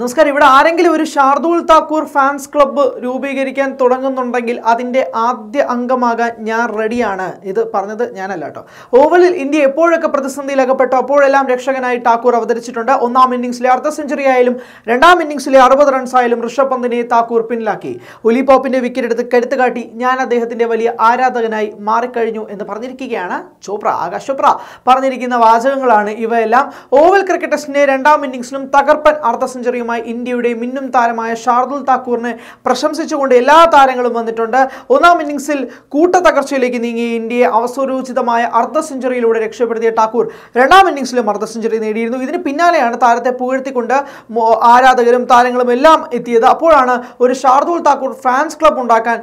നമസ്കാരം ഇവിടെ ആരെങ്കിലും ഒരു ഷാർദൂൽ താക്കൂർ ഫാൻസ് ക്ലബ്ബ് രൂപീകരിക്കാൻ തുടങ്ങുന്നുണ്ടെങ്കിൽ അതിൻ്റെ ആദ്യ അംഗമാകാൻ ഞാൻ റെഡിയാണ് ഇത് പറഞ്ഞത് ഞാനല്ല കേട്ടോ ഓവലിൽ ഇന്ത്യ എപ്പോഴൊക്കെ പ്രതിസന്ധിയിൽ അകപ്പെട്ടു അപ്പോഴെല്ലാം രക്ഷകനായി ടാക്കൂർ അവതരിച്ചിട്ടുണ്ട് ഒന്നാം ഇന്നിംഗ്സിലെ അർദ്ധ സെഞ്ചുറി ആയാലും രണ്ടാം ഇന്നിംഗ്സിലെ അറുപത് ആയാലും ഋഷഭ് പന്തിനെ താക്കൂർ പിന്നിലാക്കി ഒലി പോപ്പിൻ്റെ വിക്കറ്റ് എടുത്ത് കരുത്ത് കാട്ടി ഞാൻ അദ്ദേഹത്തിൻ്റെ വലിയ ആരാധകനായി മാറിക്കഴിഞ്ഞു എന്ന് പറഞ്ഞിരിക്കുകയാണ് ചോപ്ര ആകാശ് ചോപ്ര പറഞ്ഞിരിക്കുന്ന വാചകങ്ങളാണ് ഇവയെല്ലാം ഓവൽ ക്രിക്കറ്റ് ടെസ്റ്റിനെ രണ്ടാം ഇന്നിംഗ്സിലും തകർപ്പൻ അർദ്ധ സെഞ്ചുറി ബാറ്റിംഗുമായി ഇന്ത്യയുടെ മിന്നും താരമായ ഷാർദുൽ താക്കൂറിനെ പ്രശംസിച്ചുകൊണ്ട് എല്ലാ താരങ്ങളും വന്നിട്ടുണ്ട് ഒന്നാം ഇന്നിംഗ്സിൽ കൂട്ട തകർച്ചയിലേക്ക് നീങ്ങി ഇന്ത്യയെ അവസരോചിതമായ അർദ്ധ സെഞ്ചുറിയിലൂടെ രക്ഷപ്പെടുത്തിയ ടാക്കൂർ രണ്ടാം ഇന്നിംഗ്സിലും അർദ്ധ സെഞ്ചുറി നേടിയിരുന്നു ഇതിന് പിന്നാലെയാണ് താരത്തെ പുകഴ്ത്തിക്കൊണ്ട് ആരാധകരും താരങ്ങളും എല്ലാം എത്തിയത് അപ്പോഴാണ് ഒരു ഷാർദുൽ താക്കൂർ ഫാൻസ് ക്ലബ് ഉണ്ടാക്കാൻ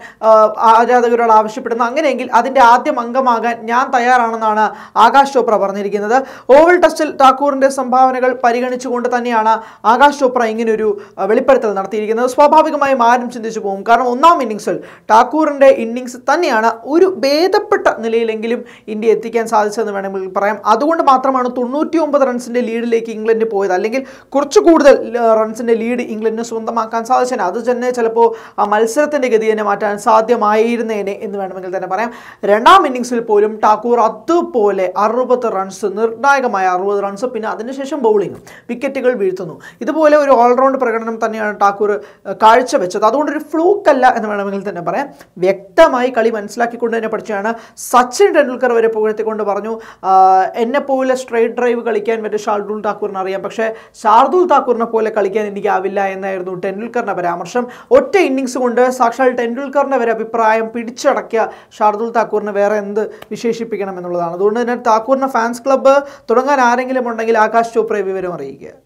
ആരാധകരോട് ആവശ്യപ്പെടുന്നത് അങ്ങനെയെങ്കിൽ അതിൻ്റെ ആദ്യം അംഗമാകാൻ ഞാൻ തയ്യാറാണെന്നാണ് ആകാശ് ചോപ്ര പറഞ്ഞിരിക്കുന്നത് ഓവൽ ടെസ്റ്റിൽ ടാക്കൂറിൻ്റെ സംഭാവനകൾ പരിഗണിച്ചുകൊണ്ട് തന്നെയാണ് ആകാശ് ചോപ്ര ഇങ്ങനെ ഒരു വെളിപ്പെടുത്തൽ നടത്തിയിരിക്കുന്നത് സ്വാഭാവികമായും ആരും ചിന്തിച്ചു പോകും കാരണം ഒന്നാം ഇന്നിങ്സിൽ ടാക്കൂറിൻ്റെ ഇന്നിങ്സ് തന്നെയാണ് ഒരു ഭേദപ്പെട്ട നിലയിലെങ്കിലും ഇന്ത്യ എത്തിക്കാൻ സാധിച്ചതെന്ന് വേണമെങ്കിൽ പറയാം അതുകൊണ്ട് മാത്രമാണ് തൊണ്ണൂറ്റി ഒമ്പത് റൺസിൻ്റെ ലീഡിലേക്ക് ഇംഗ്ലണ്ട് പോയത് അല്ലെങ്കിൽ കുറച്ച് കൂടുതൽ റൺസിൻ്റെ ലീഡ് ഇംഗ്ലണ്ടിന് സ്വന്തമാക്കാൻ സാധിച്ചേനെ അത് തന്നെ ചിലപ്പോൾ ആ മത്സരത്തിൻ്റെ ഗതി തന്നെ മാറ്റാൻ സാധ്യമായിരുന്നേനെ എന്ന് വേണമെങ്കിൽ തന്നെ പറയാം രണ്ടാം ഇന്നിങ്സിൽ പോലും ടാക്കൂർ അതുപോലെ അറുപത് റൺസ് നിർണായകമായ അറുപത് റൺസ് പിന്നെ അതിനുശേഷം ബൗളിംഗ് വിക്കറ്റുകൾ വീഴ്ത്തുന്നു ഇതുപോലെ ഒരു ഓൾറൗണ്ട് പ്രകടനം തന്നെയാണ് ടാക്കൂർ കാഴ്ചവെച്ചത് അതുകൊണ്ടൊരു ഫ്ലൂക്കല്ല എന്ന് വേണമെങ്കിൽ തന്നെ പറയാം വ്യക്തമായി കളി മനസ്സിലാക്കിക്കൊണ്ട് തന്നെ പഠിച്ചാണ് സച്ചിൻ ടെണ്ടുൽക്കർ വരെ പുകഴ്ത്തിക്കൊണ്ട് പറഞ്ഞു എന്നെ പോലെ സ്ട്രൈറ്റ് ഡ്രൈവ് കളിക്കാൻ വരെ ഷാർദുൽ താക്കൂറിന് അറിയാം പക്ഷേ ഷാർദുൽ താക്കൂറിനെ പോലെ കളിക്കാൻ എനിക്കാവില്ല എന്നായിരുന്നു ടെണ്ടുൽക്കറിൻ്റെ പരാമർശം ഒറ്റ ഇന്നിങ്സ് കൊണ്ട് സാക്ഷാൽ ടെണ്ടുൽക്കറിൻ്റെ വരെ അഭിപ്രായം പിടിച്ചടക്കിയ ഷാർദുൽ താക്കൂറിന് വേറെ എന്ത് വിശേഷിപ്പിക്കണം എന്നുള്ളതാണ് അതുകൊണ്ട് തന്നെ താക്കൂറിൻ്റെ ഫാൻസ് ക്ലബ്ബ് തുടങ്ങാൻ ആരെങ്കിലും ഉണ്ടെങ്കിൽ ആകാശ് ചോപ്ര വിവരം അറിയിക്കുക